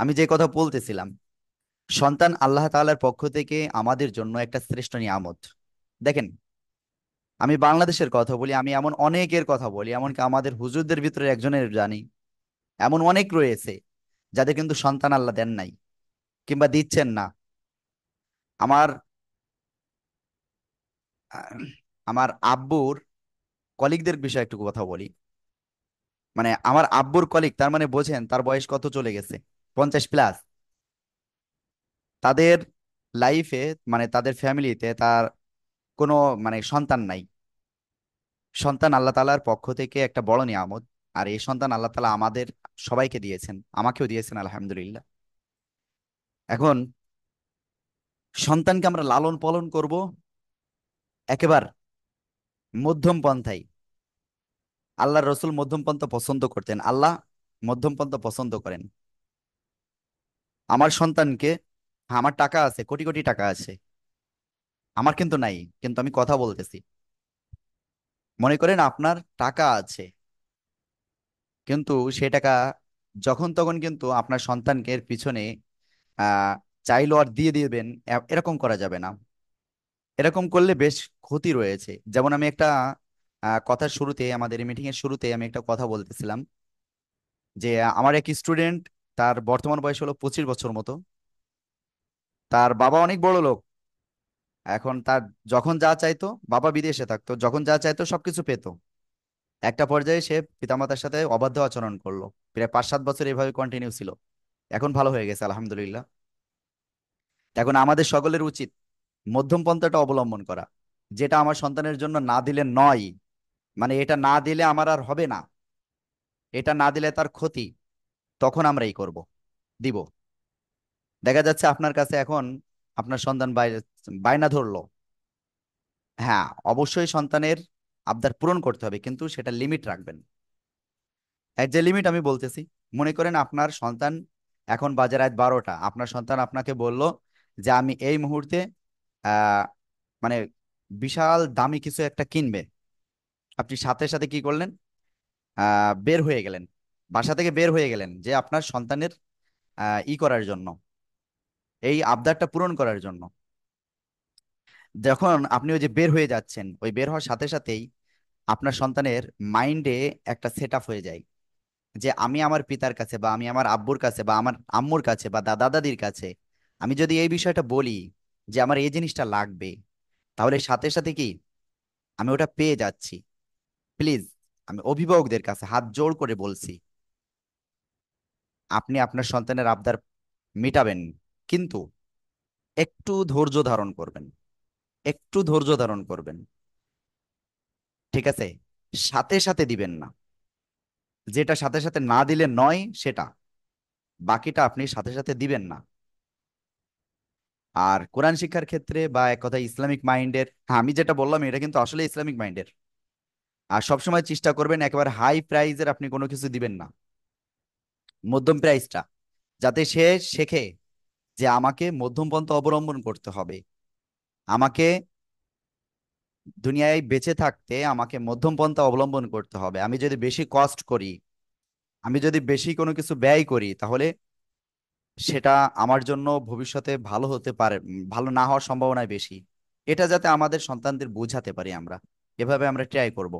আমি যে কথা বলতেছিলাম সন্তান আল্লাহ তালার পক্ষ থেকে আমাদের জন্য একটা শ্রেষ্ঠ নিয়ামত দেখেন আমি বাংলাদেশের কথা বলি আমি এমন অনেকের কথা বলি এমনকি আমাদের হুজুরদের ভিতরে একজনের জানি এমন অনেক রয়েছে যাদের কিন্তু সন্তান আল্লাহ দেন নাই কিংবা দিচ্ছেন না আমার আমার আব্বুর কলিগদের বিষয়ে একটু কথা বলি মানে আমার আব্বুর কলিক তার মানে বোঝেন তার বয়স কত চলে গেছে পঞ্চাশ প্লাস তাদের লাইফে মানে তাদের ফ্যামিলিতে তার কোনো মানে সন্তান নাই সন্তান আল্লাহ তালার পক্ষ থেকে একটা বড় নিয়ামত আর এই সন্তান আল্লাহ তালা আমাদের সবাইকে দিয়েছেন আমাকেও দিয়েছেন আলহামদুলিল্লাহ এখন সন্তানকে আমরা লালন পালন করব একেবার মধ্যম পন্থাই আল্লাহ রসুল মধ্যম পন্থা পছন্দ করতেন আল্লাহ মধ্যম পন্থা পছন্দ করেন আমার সন্তানকে আমার টাকা আছে কোটি কোটি টাকা আছে আমার কিন্তু নাই কিন্তু আমি কথা বলতেছি মনে করেন আপনার টাকা আছে কিন্তু সে টাকা যখন তখন কিন্তু আপনার সন্তানকে এর পিছনে চাইলো আর দিয়ে দিবেন এরকম করা যাবে না এরকম করলে বেশ ক্ষতি রয়েছে যেমন আমি একটা কথার শুরুতে আমাদের মিটিংয়ের শুরুতে আমি একটা কথা বলতেছিলাম যে আমার এক স্টুডেন্ট তার বর্তমান বয়স হলো পঁচিশ বছর মতো তার বাবা অনেক বড় লোক এখন তার যখন যা চাইতো বাবা বিদেশে থাকতো যখন যা চাইতো সবকিছু পেত একটা পর্যায়ে সে পিতামাতার সাথে অবাধ্য আচরণ করলো প্রায় পাঁচ সাত বছর এভাবে কন্টিনিউ ছিল এখন ভালো হয়ে গেছে আলহামদুলিল্লাহ এখন আমাদের সকলের উচিত মধ্যম পন্থাটা অবলম্বন করা যেটা আমার সন্তানের জন্য না দিলে নয় মানে এটা না দিলে আমার আর হবে না এটা না দিলে তার ক্ষতি তখন আমরা এই করব দিব দেখা যাচ্ছে আপনার কাছে এখন আপনার সন্তান বায়না ধরলো হ্যাঁ অবশ্যই সন্তানের আবদার পূরণ করতে হবে কিন্তু সেটা লিমিট রাখবেন এক যে লিমিট আমি বলতেছি মনে করেন আপনার সন্তান এখন বাজার রাত বারোটা আপনার সন্তান আপনাকে বলল যে আমি এই মুহূর্তে মানে বিশাল দামি কিছু একটা কিনবে আপনি সাথে সাথে কি করলেন বের হয়ে গেলেন বাসা থেকে বের হয়ে গেলেন যে আপনার সন্তানের ই করার জন্য এই আবদারটা পূরণ করার জন্য যখন আপনি ওই যে বের হয়ে যাচ্ছেন ওই বের হওয়ার সাথে সাথেই আপনার সন্তানের মাইন্ডে একটা সেট আপ হয়ে যায় যে আমি আমার পিতার কাছে বা আমি আমার আব্বুর কাছে বা আমার আম্মুর কাছে বা দাদা দাদির কাছে আমি যদি এই বিষয়টা বলি যে আমার এই জিনিসটা লাগবে তাহলে সাথে সাথে কি আমি ওটা পেয়ে যাচ্ছি প্লিজ আমি অভিভাবকদের কাছে হাত জোড় করে বলছি আপনি আপনার সন্তানের আবদার মিটাবেন কিন্তু একটু ধৈর্য ধারণ করবেন একটু ধৈর্য ধারণ করবেন ঠিক আছে সাথে সাথে দিবেন না যেটা সাথে সাথে না দিলে নয় সেটা বাকিটা আপনি সাথে সাথে দিবেন না আর কোরআন শিক্ষার ক্ষেত্রে বা এক কথা ইসলামিক মাইন্ডের হ্যাঁ, আমি যেটা বললাম এটা কিন্তু আসলে ইসলামিক মাইন্ডের আর সবসময় চেষ্টা করবেন একেবারে হাই প্রাইজের আপনি কোনো কিছু দিবেন না মধ্যম প্রাইসটা যাতে সে শেখে যে আমাকে মধ্যম পন্থা অবলম্বন করতে হবে আমাকে দুনিয়ায় বেঁচে থাকতে আমাকে মধ্যম পন্থা অবলম্বন করতে হবে আমি যদি বেশি কষ্ট করি আমি যদি বেশি কোনো কিছু ব্যয় করি তাহলে সেটা আমার জন্য ভবিষ্যতে ভালো হতে পারে ভালো না হওয়ার সম্ভাবনায় বেশি এটা যাতে আমাদের সন্তানদের বোঝাতে পারি আমরা এভাবে আমরা ট্রাই করব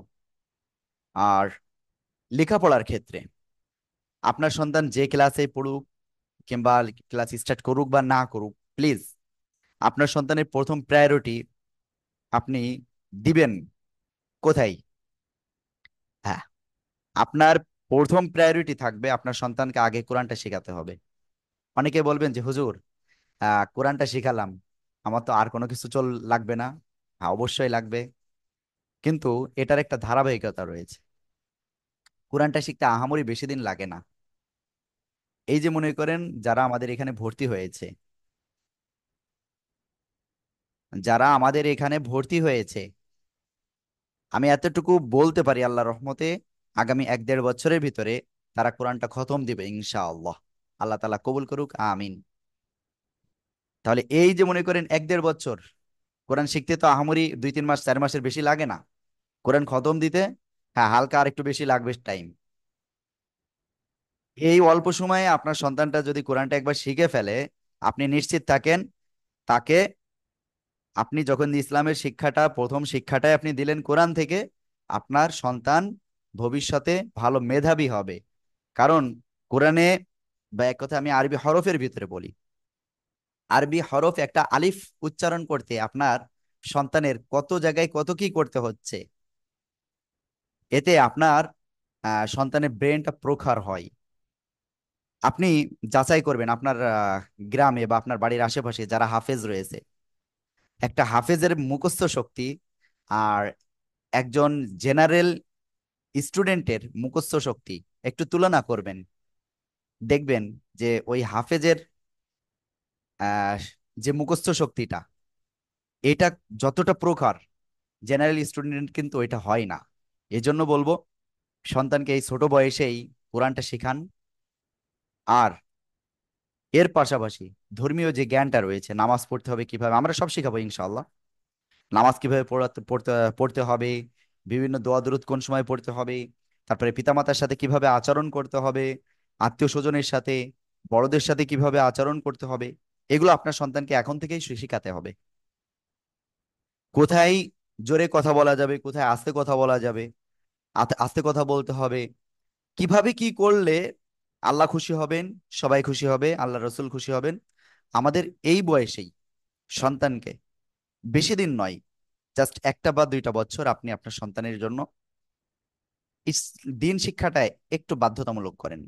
আর লেখাপড়ার ক্ষেত্রে আপনার সন্তান যে ক্লাসে পড়ুক কিংবা ক্লাস স্টার্ট করুক বা না করুক প্লিজ আপনার সন্তানের প্রথম প্রায়োরিটি আপনি দিবেন কোথায় হ্যাঁ আপনার প্রথম প্রায়োরিটি থাকবে আপনার সন্তানকে আগে কোরআনটা শেখাতে হবে অনেকে বলবেন যে হুজুর কোরআনটা শেখালাম আমার তো আর কোনো কিছু চল লাগবে না হ্যাঁ অবশ্যই লাগবে কিন্তু এটার একটা ধারাবাহিকতা রয়েছে কোরআনটা শিখতে আহামরি বেশি দিন লাগে না এই যে মনে করেন যারা আমাদের এখানে ভর্তি হয়েছে যারা আমাদের এখানে ভর্তি হয়েছে আমি এতটুকু বলতে পারি আল্লাহ রহমতে আগামী এক দেড় বছরের ভিতরে তারা কোরআনটা খতম দিবে ইনশা আল্লাহ আল্লাহ তালা কবুল করুক আমিন তাহলে এই যে মনে করেন এক দেড় বছর কোরআন শিখতে তো আহামরি দুই তিন মাস চার মাসের বেশি লাগে না কোরআন খতম দিতে হ্যাঁ হালকা আর একটু বেশি লাগবে টাইম এই অল্প সময়ে আপনার সন্তানটা যদি কোরআনটা একবার শিখে ফেলে আপনি নিশ্চিত থাকেন তাকে আপনি যখন ইসলামের শিক্ষাটা প্রথম শিক্ষাটাই আপনি দিলেন কোরআন থেকে আপনার সন্তান ভবিষ্যতে ভালো মেধাবী হবে কারণ কোরআনে বা এক কথা আমি আরবি হরফের ভিতরে বলি আরবি হরফ একটা আলিফ উচ্চারণ করতে আপনার সন্তানের কত জায়গায় কত কি করতে হচ্ছে এতে আপনার সন্তানের ব্রেনটা প্রখার হয় আপনি যাচাই করবেন আপনার গ্রামে বা আপনার বাড়ির আশেপাশে যারা হাফেজ রয়েছে একটা হাফেজের মুখস্থ শক্তি আর একজন জেনারেল স্টুডেন্টের মুখস্থ শক্তি একটু তুলনা করবেন দেখবেন যে ওই হাফেজের যে মুখস্থ শক্তিটা এটা যতটা প্রখর জেনারেল স্টুডেন্ট কিন্তু এটা হয় না এজন্য বলবো সন্তানকে এই ছোট বয়সেই কোরআনটা শেখান আর এর পাশাপাশি ধর্মীয় যে জ্ঞানটা রয়েছে নামাজ পড়তে হবে কিভাবে আমরা সব শিখাবো ইনশাল্লাহ নামাজ কিভাবে পড়তে পড়তে হবে বিভিন্ন দোয়া দরুদ কোন সময় পড়তে হবে তারপরে পিতামাতার সাথে কিভাবে আচরণ করতে হবে আত্মীয় স্বজনের সাথে বড়দের সাথে কিভাবে আচরণ করতে হবে এগুলো আপনার সন্তানকে এখন থেকেই শেখাতে হবে কোথায় জোরে কথা বলা যাবে কোথায় আস্তে কথা বলা যাবে আস্তে কথা বলতে হবে কিভাবে কি করলে আল্লাহ খুশি হবেন সবাই খুশি হবে আল্লাহ রসুল খুশি হবেন আমাদের এই বয়সেই সন্তানকে বেশি দিন নয় জাস্ট একটা বা দুইটা বছর আপনি আপনার সন্তানের জন্য দিন শিক্ষাটায় একটু বাধ্যতামূলক করেন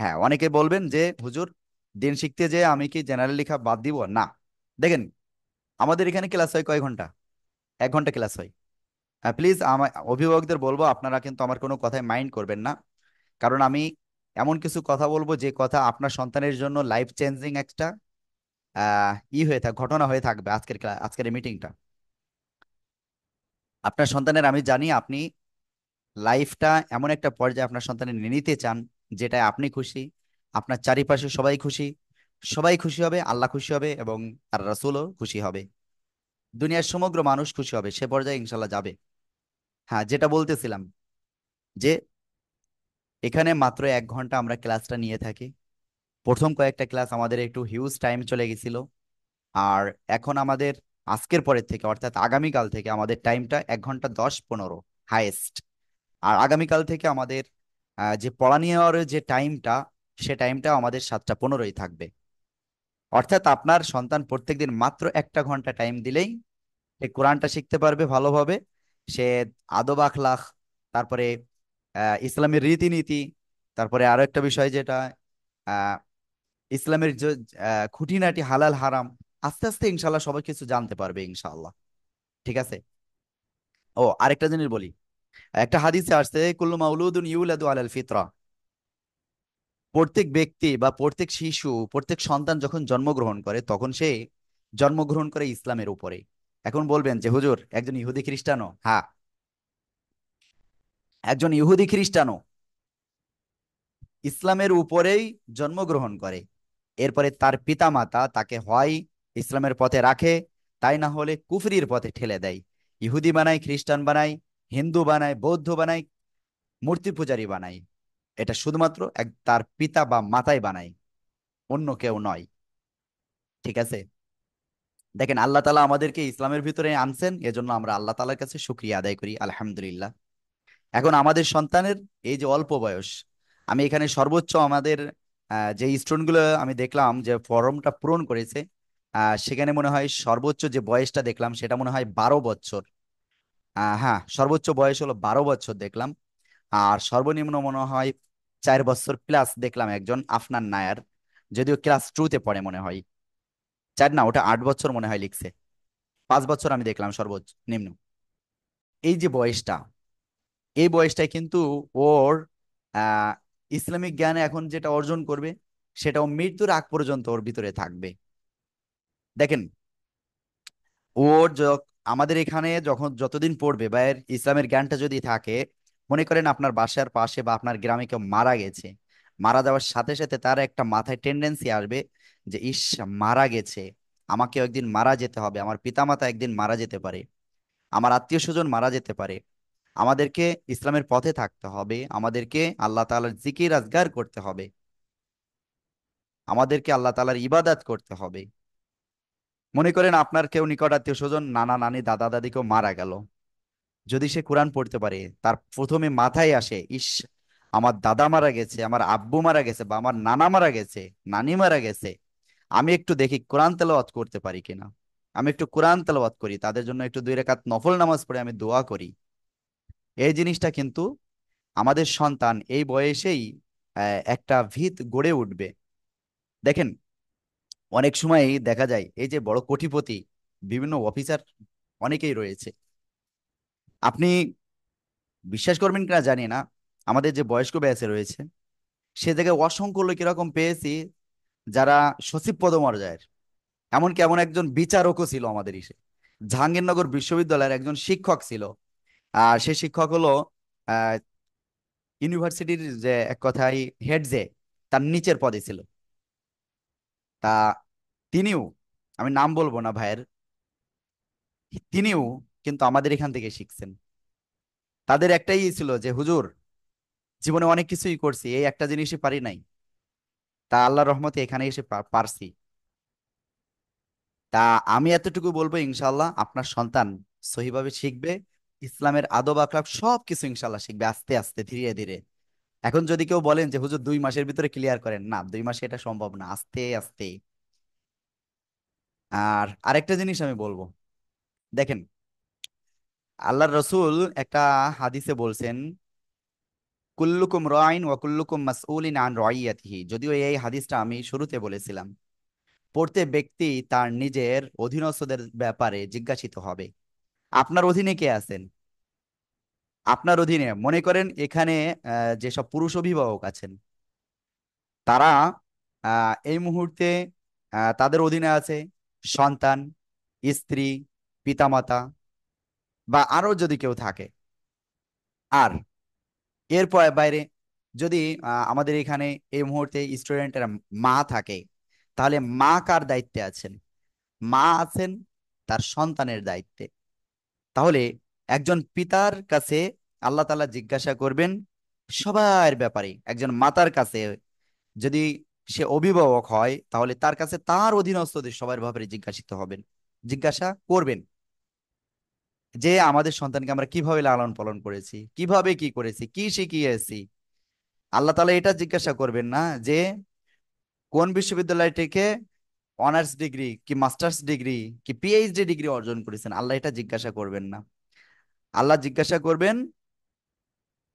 হ্যাঁ অনেকে বলবেন যে হুজুর দিন শিখতে যে আমি কি জেনারেল লেখা বাদ দিব না দেখেন আমাদের এখানে ক্লাস হয় কয় ঘন্টা এক ঘন্টা ক্লাস হয় প্লিজ আমার অভিভাবকদের বলবো আপনারা কিন্তু আমার কোনো কথায় মাইন্ড করবেন না কারণ আমি এমন কিছু কথা বলবো যে কথা আপনার সন্তানের জন্য লাইফ চেঞ্জিং একটা ই হয়ে থাক ঘটনা হয়ে থাকবে আজকের আজকের মিটিংটা আপনার সন্তানের আমি জানি আপনি লাইফটা এমন একটা পর্যায়ে আপনার সন্তানের নিতে চান যেটায় আপনি খুশি আপনার চারিপাশে সবাই খুশি সবাই খুশি হবে আল্লাহ খুশি হবে এবং তার রাসুলও খুশি হবে দুনিয়ার সমগ্র মানুষ খুশি হবে সে পর্যায়ে ইনশাল্লাহ যাবে হ্যাঁ যেটা বলতেছিলাম যে এখানে মাত্র এক ঘন্টা আমরা ক্লাসটা নিয়ে থাকি প্রথম কয়েকটা ক্লাস আমাদের একটু হিউজ টাইম চলে গেছিল আর এখন আমাদের আজকের পরের থেকে অর্থাৎ আগামীকাল থেকে আমাদের টাইমটা এক ঘন্টা দশ পনেরো হায়েস্ট আর আগামীকাল থেকে আমাদের যে পড়া নেওয়ার যে টাইমটা সে টাইমটা আমাদের সাতটা পনেরোই থাকবে অর্থাৎ আপনার সন্তান প্রত্যেকদিন মাত্র একটা ঘন্টা টাইম দিলেই সে কোরআনটা শিখতে পারবে ভালোভাবে সে আদব আখলাখ তারপরে ইসলামের রীতিনীতি তারপরে আরো একটা বিষয় যেটা ইসলামের যে খুঁটিনাটি হালাল হারাম আস্তে আস্তে ইনশাল্লাহ সবাই কিছু জানতে পারবে ইনশাল্লাহ ঠিক আছে ও আরেকটা জিনিস বলি একটা হাদিসে আসছে কুল্লু মাউলুদুন ইউলাদু আলাল ফিতরা প্রত্যেক ব্যক্তি বা প্রত্যেক শিশু প্রত্যেক সন্তান যখন জন্মগ্রহণ করে তখন সে জন্মগ্রহণ করে ইসলামের উপরে এখন বলবেন যে হুজুর একজন ইহুদি খ্রিস্টানও হ্যাঁ একজন ইহুদি খ্রিস্টানও ইসলামের উপরেই জন্মগ্রহণ করে এরপরে তার পিতামাতা তাকে হয় ইসলামের পথে রাখে তাই না হলে কুফরির পথে ঠেলে দেয় ইহুদি বানায় খ্রিস্টান বানায় হিন্দু বানায় বৌদ্ধ বানায় মূর্তি পূজারি বানায় এটা শুধুমাত্র এক তার পিতা বা মাতাই বানায় অন্য কেউ নয় ঠিক আছে দেখেন আল্লাহ তালা আমাদেরকে ইসলামের ভিতরে আনছেন এজন্য আমরা আল্লাহ তালার কাছে শুক্রিয়া আদায় করি আলহামদুলিল্লাহ এখন আমাদের সন্তানের এই যে অল্প বয়স আমি এখানে সর্বোচ্চ আমাদের যে স্টুডেন্টগুলো আমি দেখলাম যে ফর্মটা পূরণ করেছে সেখানে মনে হয় সর্বোচ্চ যে বয়সটা দেখলাম সেটা মনে হয় বারো বছর হ্যাঁ সর্বোচ্চ বয়স হলো বারো বছর দেখলাম আর সর্বনিম্ন মনে হয় চার বছর প্লাস দেখলাম একজন আফনান নায়ার যদিও ক্লাস টুতে পড়ে মনে হয় চার না ওটা আট বছর মনে হয় লিখছে পাঁচ বছর আমি দেখলাম সর্বোচ্চ নিম্ন এই যে বয়সটা এই বয়সটায় কিন্তু ওর ইসলামিক জ্ঞানে এখন যেটা অর্জন করবে সেটাও মৃত্যুর আগ পর্যন্ত ওর ভিতরে থাকবে দেখেন ওর আমাদের এখানে যখন যতদিন পড়বে বা এর ইসলামের জ্ঞানটা যদি থাকে মনে করেন আপনার বাসার পাশে বা আপনার গ্রামে কেউ মারা গেছে মারা যাওয়ার সাথে সাথে তার একটা মাথায় টেন্ডেন্সি আসবে যে ইস মারা গেছে আমাকে একদিন মারা যেতে হবে আমার পিতামাতা একদিন মারা যেতে পারে আমার আত্মীয় স্বজন মারা যেতে পারে আমাদেরকে ইসলামের পথে থাকতে হবে আমাদেরকে আল্লাহ তালার জিকির আজগার করতে হবে আমাদেরকে আল্লাহ তালার ইবাদাত করতে হবে মনে করেন আপনার কেউ নিকট আত্মীয় স্বজন নানা নানি দাদা দাদি কেউ মারা গেল যদি সে কোরআন পড়তে পারে তার প্রথমে মাথায় আসে ইস আমার দাদা মারা গেছে আমার আব্বু মারা গেছে বা আমার নানা মারা গেছে নানি মারা গেছে আমি একটু দেখি কোরআন তেলাওয়াত করতে পারি কিনা আমি একটু কোরআন তেলাওয়াত করি তাদের জন্য একটু দুই রেখাত নফল নামাজ পড়ে আমি দোয়া করি এই জিনিসটা কিন্তু আমাদের সন্তান এই বয়সেই একটা ভিত গড়ে উঠবে দেখেন অনেক সময় দেখা যায় এই যে বড় কোটিপতি বিভিন্ন অফিসার অনেকেই রয়েছে আপনি বিশ্বাস করবেন কিনা জানি না আমাদের যে বয়স্ক ব্যাচে রয়েছে সে জায়গায় অসংখ্য লোক এরকম পেয়েছি যারা সচিব পদমর্যায়ের এমনকি এমন একজন বিচারকও ছিল আমাদের ইসে জাহাঙ্গীরনগর বিশ্ববিদ্যালয়ের একজন শিক্ষক ছিল আর সে শিক্ষক হলো ইউনিভার্সিটির যে এক কথায় হেড যে তার নিচের পদে ছিল তা তিনিও আমি নাম বলবো না ভাইয়ের তিনিও কিন্তু আমাদের এখান থেকে শিখছেন তাদের একটাই ইয়ে ছিল যে হুজুর জীবনে অনেক কিছুই করছি এই একটা জিনিসই পারি নাই তা আল্লাহ রহমতে এখানে এসে পারছি তা আমি এতটুকু বলবো ইনশাল্লাহ আপনার সন্তান সহিভাবে শিখবে ইসলামের আদব আখলাপ সব কিছু ইনশাল্লাহ শিখবে আস্তে আস্তে ধীরে ধীরে এখন যদি কেউ বলেন যে হুজুর দুই মাসের ভিতরে ক্লিয়ার করেন না দুই মাসে এটা সম্ভব না আস্তে আস্তে আর আরেকটা জিনিস আমি বলবো দেখেন আল্লাহ রসুল একটা হাদিসে বলছেন কুল্লুকুম রাইন রয়ন কুল্লুকুম মাসউলিন আন রাইয়াতিহি যদিও এই হাদিসটা আমি শুরুতে বলেছিলাম পড়তে ব্যক্তি তার নিজের অধীনস্থদের ব্যাপারে জিজ্ঞাসিত হবে আপনার অধীনে কে আছেন আপনার অধীনে মনে করেন এখানে যেসব পুরুষ অভিভাবক আছেন তারা এই মুহূর্তে তাদের অধীনে আছে সন্তান স্ত্রী পিতামাতা বা আরও যদি কেউ থাকে আর এরপর বাইরে যদি আমাদের এখানে এই মুহূর্তে স্টুডেন্টের মা থাকে তাহলে মা কার দায়িত্বে আছেন মা আছেন তার সন্তানের দায়িত্বে তাহলে একজন পিতার কাছে আল্লাহ তালা জিজ্ঞাসা করবেন সবার ব্যাপারে একজন মাতার কাছে যদি সে অভিভাবক হয় তাহলে তার কাছে তার অধীনস্থদের সবার ব্যাপারে জিজ্ঞাসিত হবেন জিজ্ঞাসা করবেন যে আমাদের সন্তানকে আমরা কিভাবে লালন পালন করেছি কিভাবে কি করেছি কি শিখিয়েছি আল্লাহ তালা এটা জিজ্ঞাসা করবেন না যে কোন বিশ্ববিদ্যালয় থেকে অনার্স ডিগ্রি কি মাস্টার্স ডিগ্রি কি পিএইচডি ডিগ্রি অর্জন করেছেন আল্লাহ এটা জিজ্ঞাসা করবেন না আল্লাহ জিজ্ঞাসা করবেন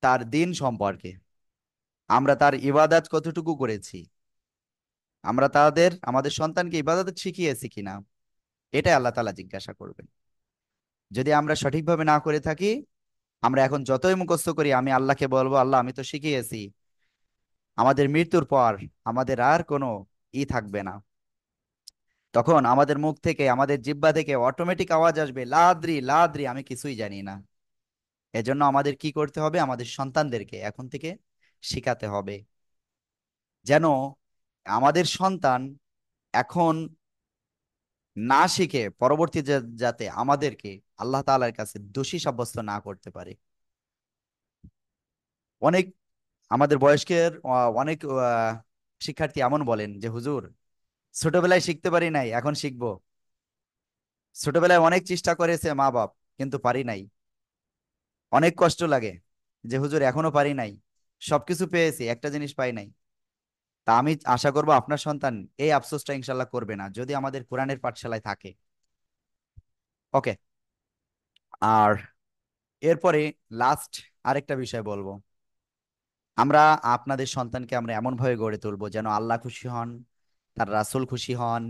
তার দিন সম্পর্কে আমরা তার ইবাদাত কতটুকু করেছি আমরা তাদের আমাদের সন্তানকে ইবাদাত শিখিয়েছি কিনা এটাই আল্লাহ তালা জিজ্ঞাসা করবেন যদি আমরা সঠিকভাবে না করে থাকি আমরা এখন যতই মুখস্থ করি আমি আল্লাহকে বলবো আল্লাহ আমি তো শিখিয়েছি আমাদের মৃত্যুর পর আমাদের আর কোনো ই থাকবে না তখন আমাদের মুখ থেকে আমাদের জিব্বা থেকে অটোমেটিক আওয়াজ আসবে লাদ্রি লাদ্রি আমি কিছুই জানি না এজন্য আমাদের কি করতে হবে আমাদের সন্তানদেরকে এখন থেকে শিখাতে হবে যেন আমাদের সন্তান এখন না শিখে পরবর্তী যাতে আমাদেরকে আল্লাহ তালার কাছে দোষী সাব্যস্ত না করতে পারে অনেক আমাদের বয়স্কের অনেক শিক্ষার্থী এমন বলেন যে হুজুর ছোটবেলায় শিখতে পারি নাই এখন শিখবো ছোটবেলায় অনেক চেষ্টা করেছে মা বাপ কিন্তু পারি নাই অনেক কষ্ট লাগে যে হুজুর এখনো পারি নাই সবকিছু পেয়েছি একটা জিনিস পাই নাই তা আমি আশা করব আপনার সন্তান এই আফসোসটা ইনশাল্লাহ করবে না যদি আমাদের কোরআনের পাঠশালায় থাকে ওকে আর এরপরে লাস্ট আরেকটা বিষয় বলবো আমরা আপনাদের সন্তানকে আমরা এমনভাবে গড়ে তুলবো যেন আল্লাহ খুশি হন তার রাসুল খুশি হন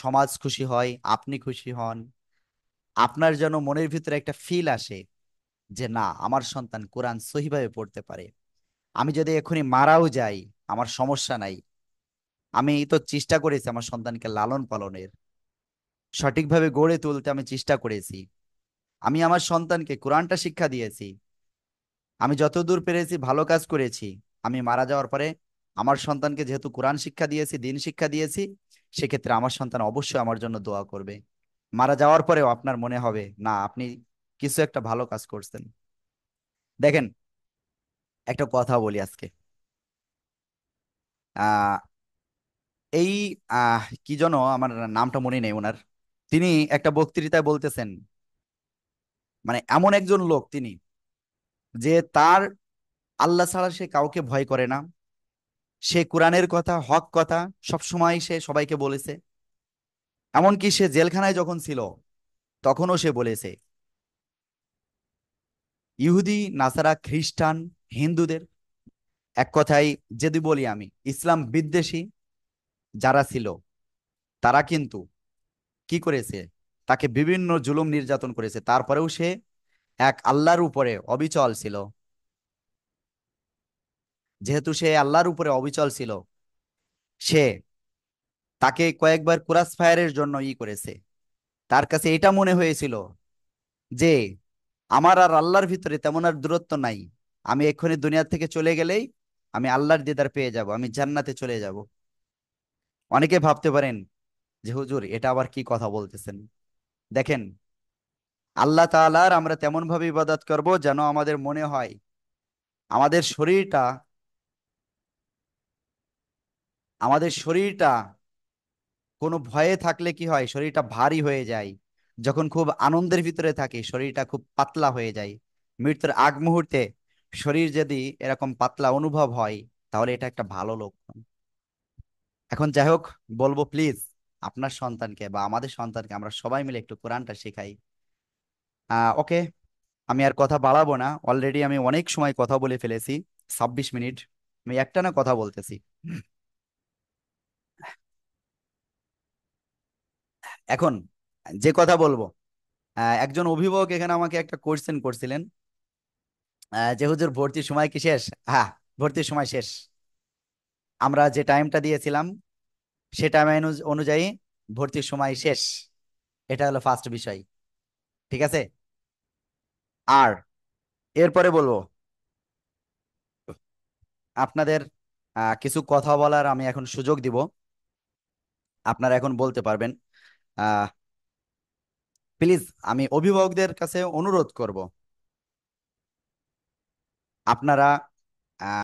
সমাজ খুশি হয় আপনি খুশি হন আপনার যেন মনের ভিতরে একটা ফিল আসে যে না আমার সন্তান কোরআন সহিভাবে পড়তে পারে আমি যদি এখনই মারাও যাই আমার সমস্যা নাই আমি তো চেষ্টা করেছি আমার সন্তানকে লালন পালনের সঠিকভাবে গড়ে তুলতে আমি চেষ্টা করেছি আমি আমার সন্তানকে কোরআনটা শিক্ষা দিয়েছি আমি যতদূর পেরেছি ভালো কাজ করেছি আমি মারা যাওয়ার পরে আমার সন্তানকে যেহেতু কোরআন শিক্ষা দিয়েছি দিন শিক্ষা দিয়েছি সেক্ষেত্রে আমার সন্তান অবশ্যই আমার জন্য দোয়া করবে মারা যাওয়ার পরেও আপনার মনে হবে না আপনি কিছু একটা ভালো কাজ করছেন দেখেন একটা কথা বলি আজকে এই কি যেন আমার নামটা মনে নেই ওনার তিনি একটা বক্তৃতায় বলতেছেন মানে এমন একজন লোক তিনি যে তার আল্লাহ ছাড়া সে কাউকে ভয় করে না সে কোরআনের কথা হক কথা সবসময় সে সবাইকে বলেছে এমনকি সে জেলখানায় যখন ছিল তখনও সে বলেছে ইহুদি নাসারা খ্রিস্টান হিন্দুদের এক কথায় যদি বলি আমি ইসলাম বিদ্বেষী যারা ছিল তারা কিন্তু কি করেছে তাকে বিভিন্ন জুলুম নির্যাতন করেছে তারপরেও সে এক আল্লাহর উপরে অবিচল ছিল যেহেতু সে আল্লাহর উপরে অবিচল ছিল সে তাকে কয়েকবার ক্রাস ফায়ারের জন্য ই করেছে তার কাছে এটা মনে হয়েছিল যে আমার আর আল্লাহর ভিতরে তেমন আর দূরত্ব নাই আমি এক্ষুনি দুনিয়া থেকে চলে গেলেই আমি আল্লাহর দিদার পেয়ে যাব আমি জান্নাতে চলে যাব অনেকে ভাবতে পারেন যে হুজুর এটা আবার কি কথা বলতেছেন দেখেন আল্লাহ তালার আমরা ভাবে ইবাদত করব যেন আমাদের মনে হয় আমাদের শরীরটা আমাদের শরীরটা কোনো ভয়ে থাকলে কি হয় শরীরটা ভারী হয়ে যায় যখন খুব আনন্দের ভিতরে থাকি শরীরটা খুব পাতলা হয়ে যায় মৃত্যুর আগ মুহূর্তে শরীর যদি এরকম পাতলা অনুভব হয় তাহলে এটা একটা ভালো লক্ষণ এখন যাই হোক বলবো প্লিজ আপনার সন্তানকে বা আমাদের সন্তানকে আমরা সবাই মিলে একটু কোরআনটা শেখাই ওকে আমি আর কথা বাড়াবো না অলরেডি আমি অনেক সময় কথা বলে ফেলেছি ছাব্বিশ মিনিট আমি একটা না কথা বলতেছি এখন যে কথা বলবো একজন অভিভাবক এখানে আমাকে একটা কোয়েশ্চেন করছিলেন যে হুজুর ভর্তির সময় কি শেষ হ্যাঁ ভর্তির সময় শেষ আমরা যে টাইমটা দিয়েছিলাম সে টাইম অনুযায়ী ভর্তির সময় শেষ এটা হলো ফার্স্ট বিষয় ঠিক আছে আর এরপরে বলবো আপনাদের কিছু কথা বলার আমি এখন সুযোগ দিব আপনারা এখন বলতে পারবেন প্লিজ আমি অভিভাবকদের কাছে অনুরোধ করব আপনারা